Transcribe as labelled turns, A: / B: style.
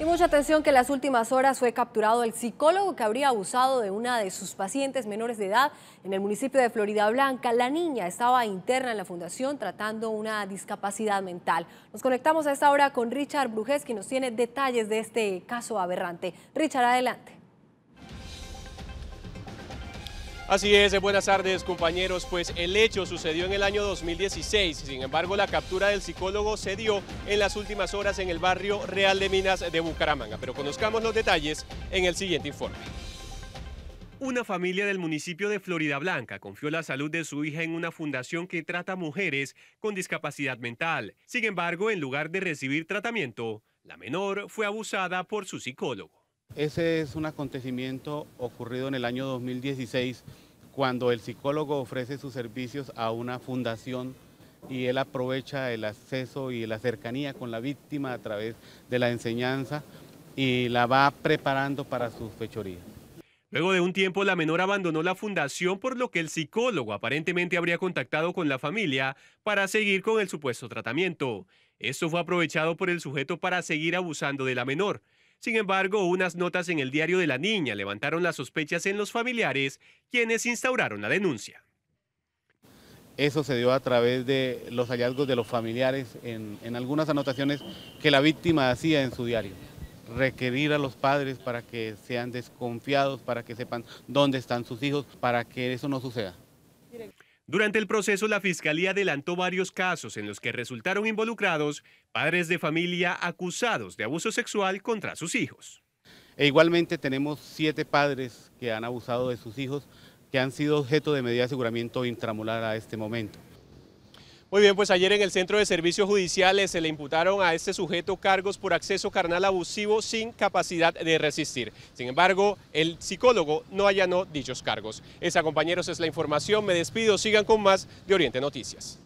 A: Y mucha atención que en las últimas horas fue capturado el psicólogo que habría abusado de una de sus pacientes menores de edad en el municipio de Florida Blanca. La niña estaba interna en la fundación tratando una discapacidad mental. Nos conectamos a esta hora con Richard Bruges, que nos tiene detalles de este caso aberrante. Richard, adelante.
B: Así es, buenas tardes compañeros, pues el hecho sucedió en el año 2016, sin embargo la captura del psicólogo se dio en las últimas horas en el barrio Real de Minas de Bucaramanga, pero conozcamos los detalles en el siguiente informe. Una familia del municipio de Florida Blanca confió la salud de su hija en una fundación que trata mujeres con discapacidad mental. Sin embargo, en lugar de recibir tratamiento, la menor fue abusada por su psicólogo.
C: Ese es un acontecimiento ocurrido en el año 2016 cuando el psicólogo ofrece sus servicios a una fundación y él aprovecha el acceso y la cercanía con la víctima a través de la enseñanza y la va preparando para su fechoría. Luego de un tiempo,
B: la menor abandonó la fundación, por lo que el psicólogo aparentemente habría contactado con la familia para seguir con el supuesto tratamiento. Esto fue aprovechado por el sujeto para seguir abusando de la menor. Sin embargo, unas notas en el diario de la niña levantaron las sospechas en los familiares, quienes instauraron la denuncia.
C: Eso se dio a través de los hallazgos de los familiares en, algunas anotaciones que la víctima hacía en su diario requerir a los padres para que sean desconfiados, para que sepan dónde están sus hijos, para que eso no suceda. Durante el proceso, la Fiscalía adelantó
B: varios casos en los que resultaron involucrados padres de familia acusados de abuso
C: sexual contra sus hijos. E igualmente tenemos siete padres que han abusado de sus hijos que han sido objeto de medida de aseguramiento intramural a este momento.
B: Muy bien, pues ayer en el Centro de Servicios Judiciales se le imputaron a este sujeto cargos por acceso carnal abusivo sin capacidad de resistir. Sin embargo, el psicólogo no allanó dichos cargos. Esa, compañeros, es la información. Me despido. Sigan con más de Oriente Noticias.